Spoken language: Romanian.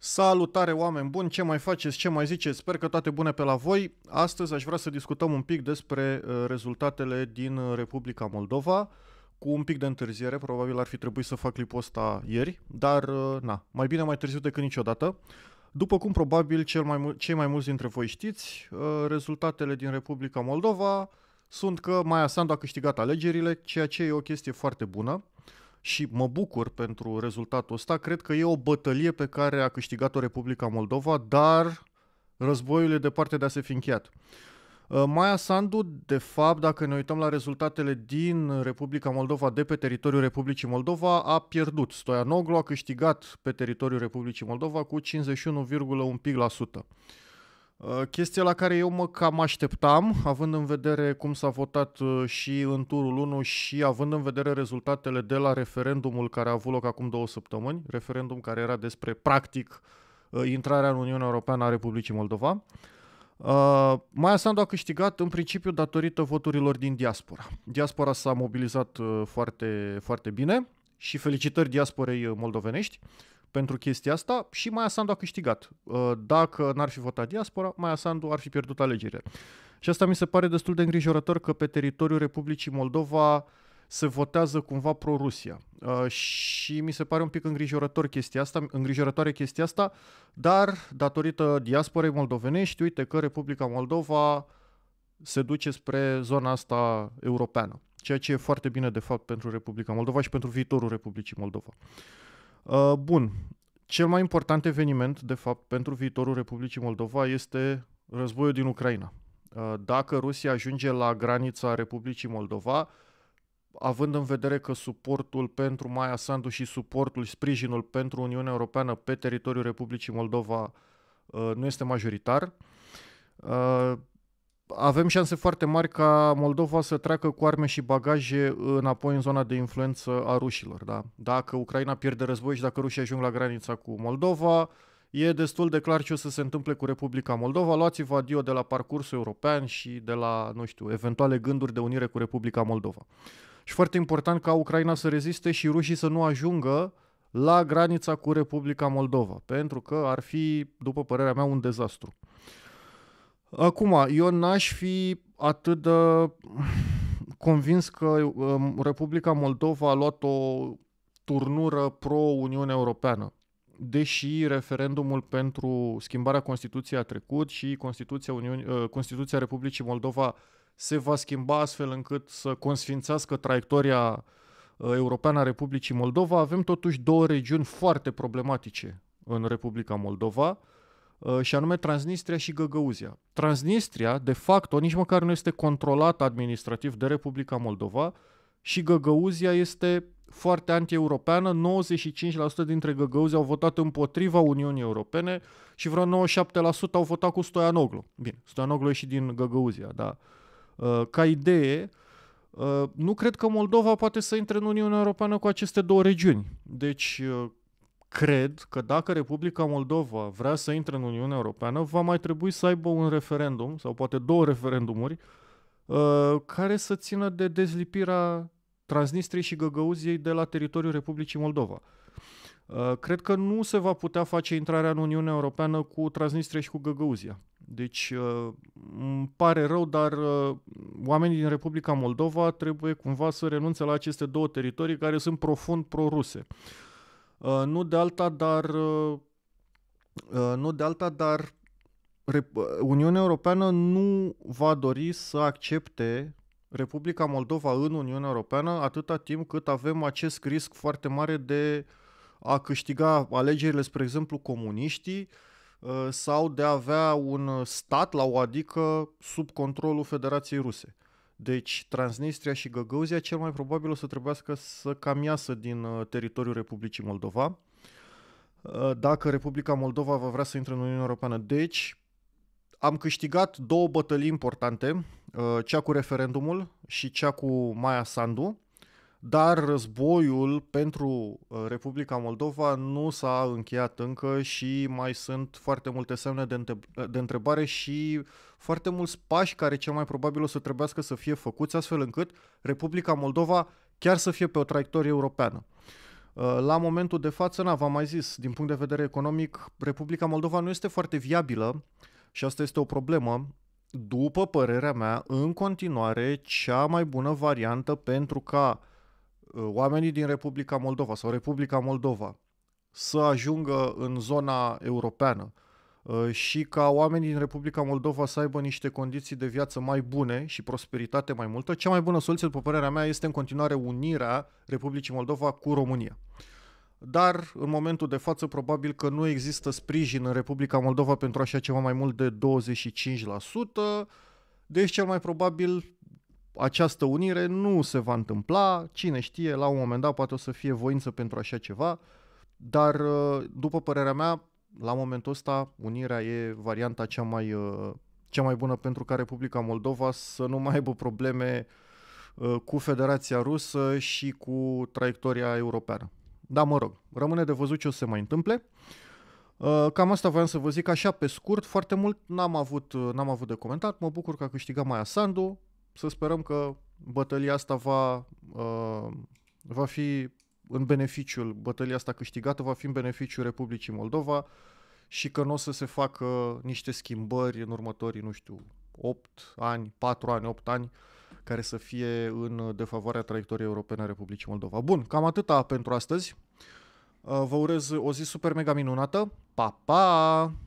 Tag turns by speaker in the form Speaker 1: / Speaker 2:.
Speaker 1: Salutare oameni buni, ce mai faceți, ce mai ziceți, sper că toate bune pe la voi. Astăzi aș vrea să discutăm un pic despre uh, rezultatele din uh, Republica Moldova, cu un pic de întârziere, probabil ar fi trebuit să fac clipul ăsta ieri, dar uh, na, mai bine mai târziu decât niciodată. După cum probabil cel mai mul- cei mai mulți dintre voi știți, rezultatele din Republica Moldova sunt că Maia Sandu a câștigat alegerile, ceea ce e o chestie foarte bună și mă bucur pentru rezultatul ăsta. Cred că e o bătălie pe care a câștigat-o Republica Moldova, dar războiul e departe de a se fi încheiat. Uh, Maia Sandu, de fapt, dacă ne uităm la rezultatele din Republica Moldova de pe teritoriul Republicii Moldova, a pierdut. Stoianoglu a câștigat pe teritoriul Republicii Moldova cu 51,1%. Uh, chestia la care eu mă cam așteptam, având în vedere cum s-a votat uh, și în turul 1 și având în vedere rezultatele de la referendumul care a avut loc acum două săptămâni, referendum care era despre, practic, uh, intrarea în Uniunea Europeană a Republicii Moldova, Maia Sandu a câștigat în principiu datorită voturilor din diaspora. Diaspora s-a mobilizat foarte, foarte bine și felicitări diasporei moldovenești pentru chestia asta și Maia Sandu a câștigat. Uh, dacă n-ar fi votat diaspora, Maia Sandu ar fi pierdut alegerile. Și asta mi se pare destul de îngrijorător că pe teritoriul Republicii Moldova se votează cumva pro-Rusia. Uh, și mi se pare un pic îngrijorător chestia asta, îngrijorătoare chestia asta, dar datorită diasporei moldovenești, uite că Republica Moldova se duce spre zona asta europeană, ceea ce e foarte bine de fapt pentru Republica Moldova și pentru viitorul Republicii Moldova. Uh, Uh, bun. Cel mai important eveniment, de fapt, pentru viitorul Republicii Moldova este războiul din Ucraina. Uh, dacă Rusia ajunge la granița Republicii Moldova, având în vedere că suportul pentru Maia Sandu și suportul, sprijinul pentru Uniunea Europeană pe teritoriul Republicii Moldova uh, nu este majoritar, avem șanse foarte mari ca Moldova să treacă cu arme și bagaje înapoi în zona de influență a rușilor. Da? Dacă Ucraina pierde război și dacă rușii ajung la granița cu Moldova, e destul de clar ce o să se întâmple cu Republica Moldova. Luați-vă adio de la parcursul european și de la, nu știu, eventuale gânduri de unire cu Republica Moldova. Și foarte important ca Ucraina să reziste și rușii să nu ajungă la granița cu Republica Moldova, pentru că ar fi, după părerea mea, un dezastru. Acum, eu n-aș fi atât de convins că um, Republica Moldova a luat o turnură pro-Uniune Europeană. Deși referendumul pentru schimbarea Constituției a trecut și Constituția, Uniunii, uh, Constituția Republicii Moldova se va schimba astfel încât să consfințească traiectoria uh, europeană a Republicii Moldova, avem totuși două regiuni foarte problematice în Republica Moldova. Uh, și anume Transnistria și Găgăuzia. Transnistria, de facto, nici măcar nu este controlată administrativ de Republica Moldova și Găgăuzia este foarte anti-europeană, 95% dintre găgăuzi au votat împotriva Uniunii Europene și vreo 97% au votat cu Stoianoglu. Bine, Stoianoglu e și din Găgăuzia, dar uh, ca idee, uh, nu cred că Moldova poate să intre în Uniunea Europeană cu aceste două regiuni. Deci, cred că dacă Republica Moldova vrea să intre în Uniunea Europeană, va mai trebui să aibă un referendum sau poate două referendumuri uh, care să țină de dezlipirea Transnistriei și Găgăuziei de la teritoriul Republicii Moldova. Uh, cred că nu se va putea face intrarea în Uniunea Europeană cu Transnistria și cu Găgăuzia. Deci uh, îmi pare rău, dar oamenii din Republica Moldova trebuie cumva să renunțe la aceste două teritorii care sunt profund proruse. ruse Uh, nu de alta, dar uh, uh nu de alta, dar Uniunea Europeană nu va dori să accepte Republica Moldova în Uniunea Europeană atâta timp cât avem acest risc foarte mare de a câștiga alegerile, spre exemplu, comuniștii uh, sau de a avea un stat la o adică sub controlul Federației Ruse. Deci Transnistria și Găgăuzia cel mai probabil o să trebuiască să cam iasă din uh, teritoriul Republicii Moldova uh, dacă Republica Moldova va vrea să intre în Uniunea Europeană. Deci am câștigat două bătălii importante, uh, cea cu referendumul și cea cu Maia Sandu, dar războiul pentru Republica Moldova nu s-a încheiat încă și mai sunt foarte multe semne de întrebare și uh, foarte mulți pași care cel mai probabil o să trebuiască să fie făcuți astfel încât Republica Moldova chiar să fie pe o traiectorie europeană. Uh, la momentul de față, na, v-am mai zis, din punct de vedere economic, Republica Moldova nu este foarte viabilă și asta este o problemă. După părerea mea, în continuare, cea mai bună variantă pentru ca uh, oamenii din Republica Moldova sau Republica Moldova să ajungă în zona europeană, Uh, și ca oamenii din Republica Moldova să aibă niște condiții de viață mai bune și prosperitate mai multă, cea mai bună soluție, după părerea mea, este în continuare unirea Republicii Moldova cu România. Dar, în momentul de față, probabil că nu există sprijin în Republica Moldova pentru așa ceva mai mult de 25%, deci cel mai probabil această unire nu se va întâmpla, cine știe, la un moment dat poate o să fie voință pentru așa ceva, dar, uh, după părerea mea, la momentul ăsta unirea e varianta cea mai, uh, cea mai bună pentru ca Republica Moldova să nu mai aibă probleme uh, cu Federația Rusă și cu traiectoria europeană. Da, mă rog, rămâne de văzut ce o să se mai întâmple. Uh, cam asta voiam să vă zic așa pe scurt, foarte mult n-am avut, n-am avut de comentat, mă bucur că a câștigat Maia Sandu, să sperăm că bătălia asta va, va fi în beneficiul, bătălia asta câștigată va fi în beneficiul Republicii Moldova și că nu o să se facă niște schimbări în următorii, nu știu, 8 ani, 4 ani, 8 ani, care să fie în defavoarea traiectoriei europene a Republicii Moldova. Bun, cam atâta pentru astăzi. Uh, vă urez o zi super mega minunată. Pa, pa!